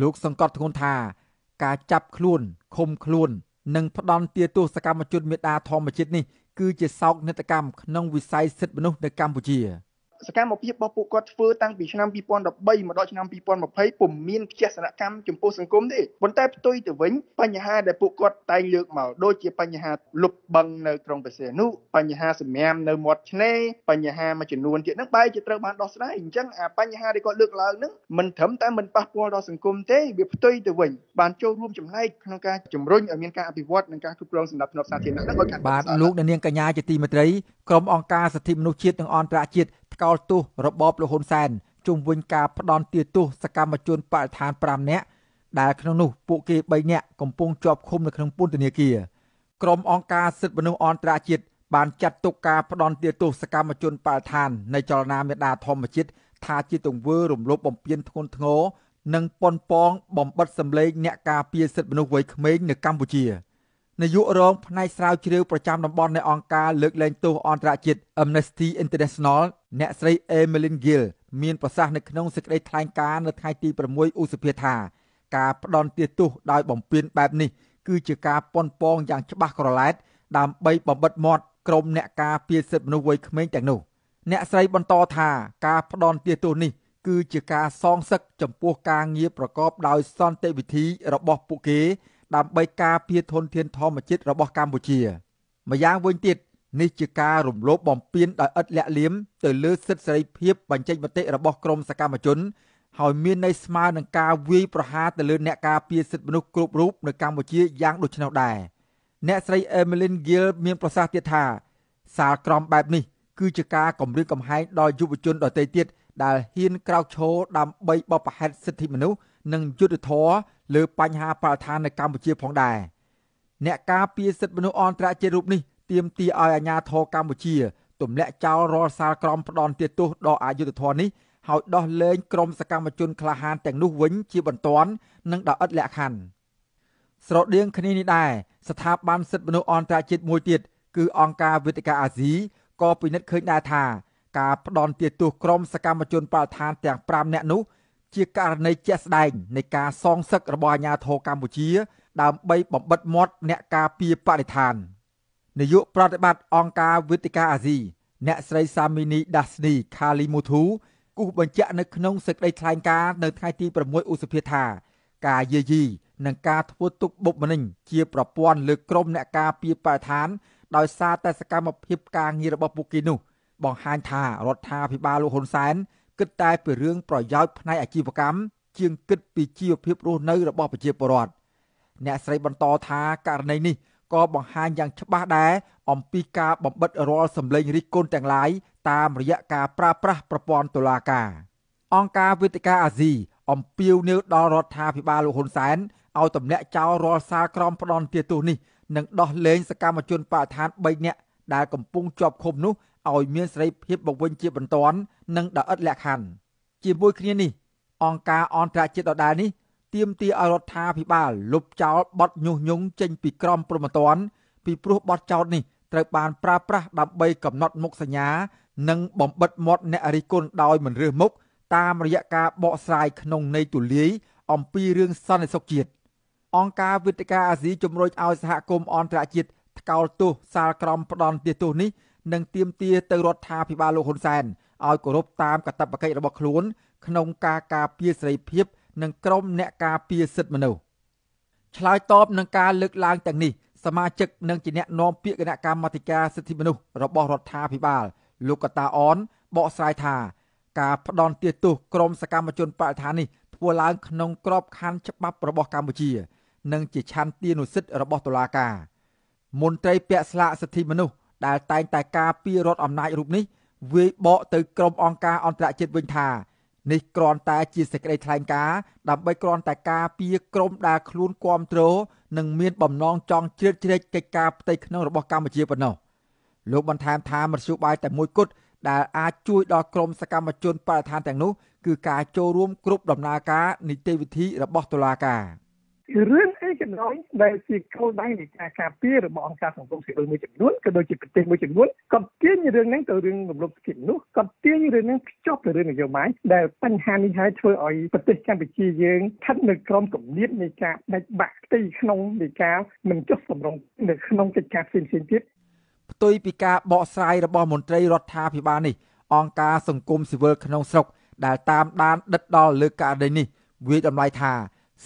លោកសង្កត់ធ្ងន់ថា ការចាប់ខ្លួនឃុំខ្លួននិង ផ្ដន់ទាទោសកម្មជនមេដាធម្មជាតិនេះគឺជាសោកនាដកម្មក្នុងវិស័យសិទ្ធិមនុស្សនៅកម្ពុជា។សកម្មភាពរបស់ពួកគាត់ធ្វើតាំងពីឆ្នាំ2013មកដល់ឆ្នាំ2020ពុំមានខ្ជះសនកម្មចំពោះសង្គមទេប៉ុន្តែផ្ទុយទៅវិញបញ្ហាដែលពួកគាត់តែងលើកមកដូចជាបញ្ហាលុបបឹងនៅក្រុងបេសេនុបញ្ហាសម្ញាមនៅមាត់ឆ្នេរបញ្ហាមួយចំនួនទៀតហ្នឹងបែរជាត្រូវបានដោះស្រាយអញ្ចឹងអាបញ្ហាដែលគាត់លើកឡើងហ្នឹងមិនត្រឹមតែមិនប៉ះពាល់ដល់សង្គមទេ វាផ្ទុយទៅវិញបានចូលរួមចំណែកក្នុងការជំរុញឲ្យមានការអភិវឌ្ឍនិងការគ្រប់គ្រងសម្ដាប់ធ្នាប់សាធារណៈហ្នឹងឲ្យកាន់តែបាទលោកនាងកញ្ញាជាទីមេត្រីក្រុមអង្គការសិទ្ធិមនុស្សជាតិនិងអន្តរជាតិថ្កោលទោសរបបលហ៊ុនសែនជុំវិញការផ្ដន់ទាទោសសកម្មជនបដិឋាន5នាក់ដែលក្នុងនោះពួកគេ3នាក់កំពុងជាប់ឃុំនៅក្នុងពន្ធនាគារក្រុមអង្គការសិទ្ធិមនុស្សអន្តរជាតិបានចាត់ទុកការផ្ដន់ទាទោសសកម្មជនបដិឋាននៃចលនាមេដាធម្មជាតិថាជាទង្វើរំលោភបំពានធ្ងន់ធ្ងរនិងប៉ុនប៉ងបំបិទសម្លេងអ្នកការពារសិទ្ធិមនុស្សវ័យក្មេងនៅកម្ពុជា។នាយករងផ្នែកស្រាវជ្រាវប្រចាំតំបន់នៃអង្គការលើកលែងទោសអន្តរជាតិ Amnesty International អ្នកស្រី Emeline Gill មានប្រសាសន៍នៅក្នុងសេចក្តីថ្លែងការណ៍នៅថ្ងៃទី6ឧសភាថា ការផ្ដន់ទាទោសដោយបំពានបែបនេះគឺជាការប៉ុនប៉ងយ៉ាងច្បាស់ក្រឡែតដើម្បីបំបិតមាត់ក្រុមអ្នកការពារសិទ្ធិមនុស្សវ័យក្មេងទាំងនោះ អ្នកស្រីបន្តថាការផ្ដន់ទាទោសនេះគឺជាការសងសឹកចំពោះការងារប្រកបដោយសន្តិវិធីរបស់ពួកគេដើម្បីការពារធនធានធម្មជាតិរបស់កម្ពុជាម្យ៉ាងវិញទៀតនេះជាការរំលោភបំពានដោយឥតលាក់លៀមទៅលើសិទ្ធិសេរីភាពបញ្ចេញមតិរបស់ក្រមសកម្មជនហើយមានន័យស្មើនឹងការវាយប្រហារទៅលើអ្នកការពារសិទ្ធិមនុស្សគ្រប់រូបនៅកម្ពុជាយ៉ាងដូចនោះដែរអ្នកស្រី Emeline Gill មានប្រសាសន៍ទៀតថាសាលក្រមបែបនេះ គឺជាការគំរាមកំហែងដល់យុវជនដទៃទៀតដែលហ៊ានក្រោកឈរដើម្បីបបផែតសិទ្ធិមនុស្សនិងយុទ្ធធរលើបញ្ហាបរិស្ថាននៅកម្ពុជាផងដែរអ្នកការពារសិទ្ធិមនុស្សអន្តរជាតិរូបនេះទាមទារឲ្យអាជ្ញាធរកម្ពុជាទម្លាក់ចោលរាល់សារក្រមផ្ដន់ទាទោសដល់អយុធធរនេះហើយដោះលែងក្រុមសកម្មជនក្លាហានទាំងនោះវិញជាបន្ទាន់និងដោយឥតលក្ខខណ្ឌស្រដៀងគ្នានេះដែរស្ថាប័នសិទ្ធិមនុស្សអន្តរជាតិមួយទៀតគឺអង្គការវេទិកាអាស៊ីក៏ពិនិត្យឃើញដែរថាការផ្ដន់ទាទោសក្រុមសកម្មជនបរិស្ថានទាំង5នាក់នោះជាករណីជាក់ស្ដែងនៃការសងសឹករបស់អាជ្ញាធរកម្ពុជាដើម្បីបំបិតមាត់អ្នកការពារបរិស្ថាននាយកប្រតិបត្តិអង្គការវិទ្យការអាស៊ីអ្នកស្រីសាមីនីដាស្នី ខាលីមូធូគូបញ្ជាក់នៅក្នុងសេចក្តីថ្លែងការណ៍នៅថ្ងៃទី6ឧសភាថា ការយាយីនិងការធ្វើទុកបុកម្នេញជាប្រព័ន្ធលើក្រមអ្នកការពារបរិស្ថាន ដោយសារតែសកម្មភាពការងាររបស់ពួកគេនោះបង្ហាញថារដ្ឋាភិបាលលោកហ៊ុនសែនគិតតែពីរឿងប្រយោជន៍ផ្នែកអាជីវកម្មជាងគិតពីជីវភាពរស់នៅរបស់ប្រជាពលរដ្ឋអ្នកស្រីបន្តថាករណីនេះក៏បង្ហាញយ៉ាងច្បាស់ដែរអំពីការបំបិតរាល់សម្លេងរិះគន់ទាំងឡាយតាមរយៈការប្រើប្រាស់ប្រព័ន្ធតុលាការអង្គការវេទិកាអាស៊ីអំពាវនាវដល់រដ្ឋាភិបាលលោកហ៊ុនសែនឲ្យទម្លាក់ចោលរាល់សារក្រមផ្ដន់ទាទោសនេះនិងដោះលែងសកម្មជនបដិឋាន3នាក់ដែលកំពុងជាប់ឃុំនោះឲ្យមានសេរីភាពមកវិញជាបន្ទាន់និងដោយឥតលក្ខខណ្ឌជាមួយគ្នានេះអង្គការអន្តរជាតិដដែលនេះទាមទារឲ្យរដ្ឋាភិបាលលុបចោលបទញុះញង់ចេញពីក្រមព្រហ្មទណ្ឌពីព្រោះបទចោទនេះត្រូវបានប្រើប្រាស់ដើម្បីកំណត់មុខសញ្ញានិងបំបិតមាត់អ្នករិះគន់ដោយមិនរើសមុខតាមរយៈការបកស្រាយក្នុងន័យទូលាយអំពីរឿងសន្តិសុខជាតិអង្គការវិទ្យការអាស៊ីជំរុញឲ្យសហគមន៍អន្តរជាតិថ្កោលទោសសាលក្រមផ្ដន់ទោសនេះនិងទាមទារទៅរដ្ឋាភិបាលលោកហ៊ុនសែនឲ្យគោរពតាមកាតព្វកិច្ចរបស់ខ្លួនក្នុងការការពារសេរីភាព និងក្រមអ្នកការពារសិទ្ធិមនុស្សឆ្លើយតបនឹងការលើកឡើងទាំងនេះសមាជិកនិងជាអ្នកនាំពាក្យគណៈកម្មាធិការសិទ្ធិមនុស្សរបស់រដ្ឋាភិបាល លោកកតាអនបកស្រាយថាការផ្ដន់ទាទោសក្រុមសកម្មជនបដិថានេះធ្វើឡើង ក្នុងក្របខ័ណ្ឌច្បាប់របស់កម្ពុជា និងជាឆន្ទានុសិទ្ធិរបស់តុលាការមន្ត្រីពាក់ស្លាកសិទ្ធិមនុស្សដែលតែងតែការពីរដ្ឋអំណាចរូបនេះវាយបកទៅក្រុមអង្គការអន្តរជាតិវិញថានេះគ្រាន់តែជាសេចក្តីថ្លែងការណ៍ដើម្បីគ្រាន់តែការពីក្រុមដែលខ្លួនគ្រប់គ្រងនិងមានបំណងចង់ជ្រៀតជ្រែកកិច្ចការផ្ទៃក្នុងរបស់កម្ពុជាប៉ុណ្ណោះលោកបន្ថែមថាមធ្យោបាយតែមួយគត់ដែលអាចជួយដល់ក្រុមសកម្មជនបរិស្ថានទាំងនោះ គឺការចូលរួមគ្រប់ដំណើរការនីតិវិធីរបស់តុលាការ។ជារឿងអីក៏ដោយដែលជាគោលដៅនៃការការពាររបស់អង្គការសង្គមស៊ីវិលមួយចំនួនក៏ដូចជាប្រទេសមួយចំនួនក៏ទាញរឿងហ្នឹងទៅរឿងរំលោភសិទ្ធិមនុស្សក៏ទាញរឿងហ្នឹងភ្ជាប់ទៅរឿងនយោបាយដែលបញ្ហានេះហើយធ្វើឲ្យប្រទេសកម្ពុជាយើងស្ថិតនៅក្រោមគំនាបនៃការដាច់បាក់ផ្ទៃក្នុងនៃការ មិនចុះសម្រុងនៅក្នុងកិច្ចការផ្សេងៗទៀតផ្ទុយពីការបកស្រាយរបស់មន្ត្រីរដ្ឋាភិបាលនេះអង្គការសង្គមស៊ីវិលក្នុងស្រុក ដែលតាមដានដិតដល់លើករណីនេះវាតម្លៃថា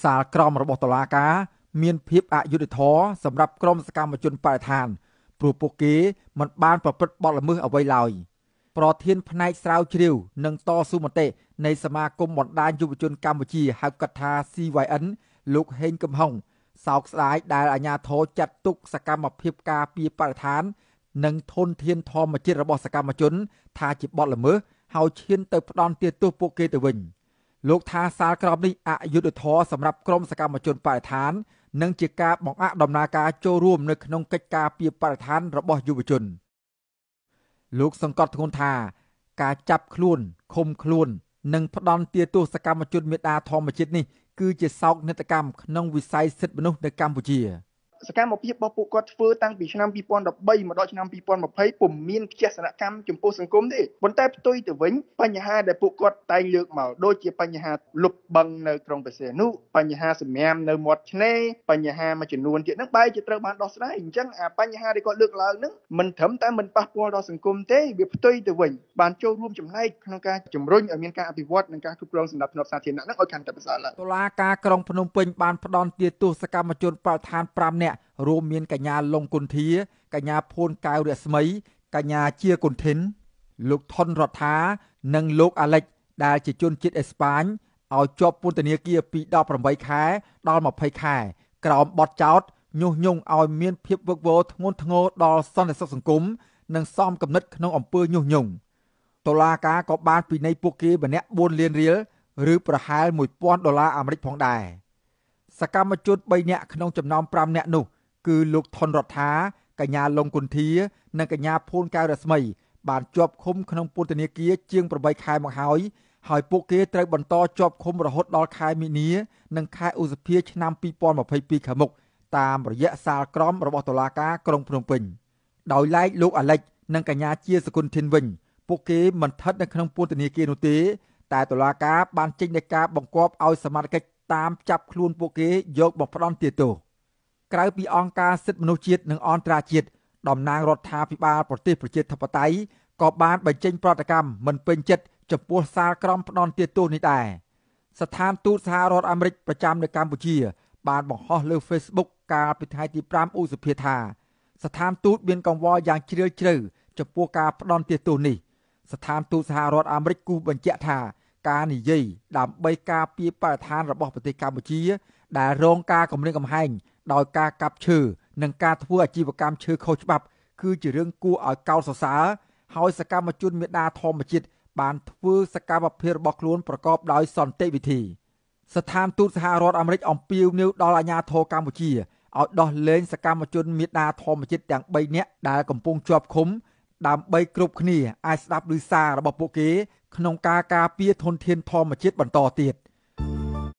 សាលក្រមរបស់តុលាការ មានភាពអយុត្តិធម៌សម្រាប់ក្រុមសកម្មជនបរិស្ថានព្រោះពួកគេមិនបានប្រព្រឹត្តបទល្មើសអ្វីឡើយប្រធានផ្នែកស្រាវជ្រាវនិងតស៊ូមតិនៃសមាគមបណ្ដាញយុវជនកម្ពុជាហៅកាត់ថា CYN លោកហេងកំហុង សោកស្ដាយដែលអាញាធរចាត់ទុកសកម្មភាពការពីបរិស្ថាន និងធនធានធម្មជាតិរបស់សកម្មជនថាជាបទល្មើសហើយឈានទៅផ្ដន់ទាទោសពួកគេទៅវិញ។លោកថាសាលក្រមនេះអយុត្តិធម៌សម្រាប់ក្រុមសកម្មជនបរិស្ថាននិងជាការបង្អាក់ដំណើរការចូលរួមនៅក្នុងកិច្ចការពីបរិស្ថានរបស់យុវជនលោកសង្កត់ធ្ងន់ថា ការចាប់ខ្លួនឃុំខ្លួននិង ផ្ដន់ទាទោសកម្មជនមេដាធម្មជាតិនេះគឺជាសោកនាដកម្មក្នុងវិស័យសិទ្ធិមនុស្សនៅកម្ពុជា។សកម្មភាពរបស់ពួកគាត់ធ្វើតាំងពីឆ្នាំ2013មកដល់ឆ្នាំ2020ពុំមានផ្ទះសនកម្មចំពោះសង្គមទេប៉ុន្តែផ្ទុយទៅវិញ បញ្ហាដែលពួកគាត់តែងលើកមកដូចជាបញ្ហាលុបបឹងនៅក្រុងបរសេនុបញ្ហាសម្ញាំនៅមាត់ឆ្នេរបញ្ហាមួយចំនួនទៀតហ្នឹងបែរជាត្រូវបានដោះស្រាយអញ្ចឹងអាបញ្ហាដែលគាត់លើកឡើងហ្នឹងមិនត្រឹមតែមិនប៉ះពាល់ដល់សង្គមទេ វាផ្ទុយទៅវិញ បានចូលរួមចំណែកក្នុងការជំរុញឲ្យមានការអភិវឌ្ឍនិងការគ្រប់គ្រងសម្រាប់ធ្នាប់សាធារណៈហ្នឹងឲ្យកាន់តែប្រសើរឡើងតុលាការក្រុងភ្នំពេញបានផ្ដន់ទាទោសសកម្មជនបរិស្ថាន5នាក់រួមមាន កញ្ញាលងគុន្ធា កញ្ញាភួនកៅរស្មីកញ្ញាជាគុន្ធិនលោកថនរដ្ឋានិងលោកអាលិចដែលជាជនជាតិអេស្ប៉ាញឲ្យជាប់ពន្ធនាគារពី18ខែដល់20ខែក្រោមបទចោទញុះញង់ឲ្យមានភាពវឹកវរធ្ងន់ធ្ងរដល់សន្តិសុខសង្គមនិងសមគំនិតក្នុងអំពើញុះញង់តុលាការក៏បានពិន័យពួកគេម្នាក់4លានរៀលឬប្រហែល1000ដុល្លារអាមេរិកផងដែរ។សកម្មជន3នាក់ក្នុងចំណោម5នាក់នោះគឺលោកថនរដ្ឋាកញ្ញាលងគុន្ធា និងកញ្ញាភូនកៅរស្មី បានជាប់ឃុំក្នុងពន្ធនាគារជាង8ខែមកហើយ ហើយពួកគេត្រូវបន្តជាប់ឃុំរហូតដល់ខែមីនានិងខែឧសភាឆ្នាំ2022ខាងមុខតាមរយៈសាលក្រមរបស់តុលាការក្រុងភ្នំពេញដោយឡែកលោកអាលិចនិងកញ្ញាជាសគុណធិនវិញពួកគេមិនស្ថិតនៅក្នុងពន្ធនាគារនោះទេតែតុលាការបានចេញដីកាបង្គាប់ឲ្យសមាជិកតាមចាប់ខ្លួនពួកគេយកមកផ្ដន់ទាទោសក្រៅពីអង្គការសិទ្ធិមនុស្សជាតិនិងអន្តរជាតិតំណាងរដ្ឋាភិបាលប្រទេសប្រជាធិបតេយ្យក៏បាន បញ្ចេញប្រតិកម្មមិនពេញចិត្តចំពោះសារក្រមផ្ដន់ទាទោសនេះដែរស្ថានទូតសហរដ្ឋអាមេរិកប្រចាំនៅកម្ពុជា បានបង្ហោះលើ Facebook កាលពីថ្ងៃទី5ឧសភាថា ស្ថានទូតមានកង្វល់យ៉ាងជ្រាលជ្រៅចំពោះការផ្ដន់ទាទោសនេះស្ថានទូតសហរដ្ឋអាមេរិកគូបញ្ជាក់ថាការនិយាយដើម្បីការពារបរិស្ថានរបស់ប្រទេសកម្ពុជា ដែលរងការគំរាមកំហែងដោយការកាប់ឈើនិងការធ្វើអាជីវកម្មឈើខុសច្បាប់ គឺជារឿងគួរឲ្យកោតសរសើរហើយសកម្មជនមេដាធម្មជាតិបានធ្វើសកម្មភាពរបស់ខ្លួនប្រកបដោយសន្តិវិធីស្ថានទូតសហរដ្ឋអាមេរិក អំពាវនាវដល់អាជ្ញាធរកម្ពុជាឲ្យដោះលែងសកម្មជនមេដាធម្មជាតិទាំង3នាក់ដែលកំពុងជាប់ឃុំដើម្បីគ្រប់គ្នាអាចស្ដាប់ឮសាររបស់ពួកគេក្នុងការការពារធនធានធម្មជាតិបន្តទៀត។